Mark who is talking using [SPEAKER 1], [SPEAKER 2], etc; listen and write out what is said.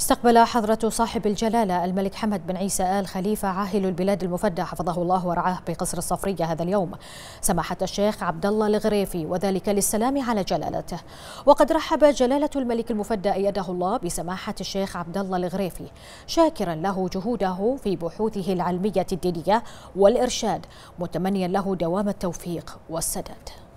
[SPEAKER 1] استقبل
[SPEAKER 2] حضرة صاحب الجلالة الملك حمد بن عيسى آل خليفة عاهل البلاد المفدى حفظه الله ورعاه بقصر الصفرية هذا اليوم سماحة الشيخ عبد الله الغريفي وذلك للسلام على جلالته وقد رحب جلالة الملك المفدى أيده الله بسماحة الشيخ عبد الله الغريفي شاكرا له جهوده في بحوثه العلمية الدينية والإرشاد متمنيا له دوام التوفيق والسداد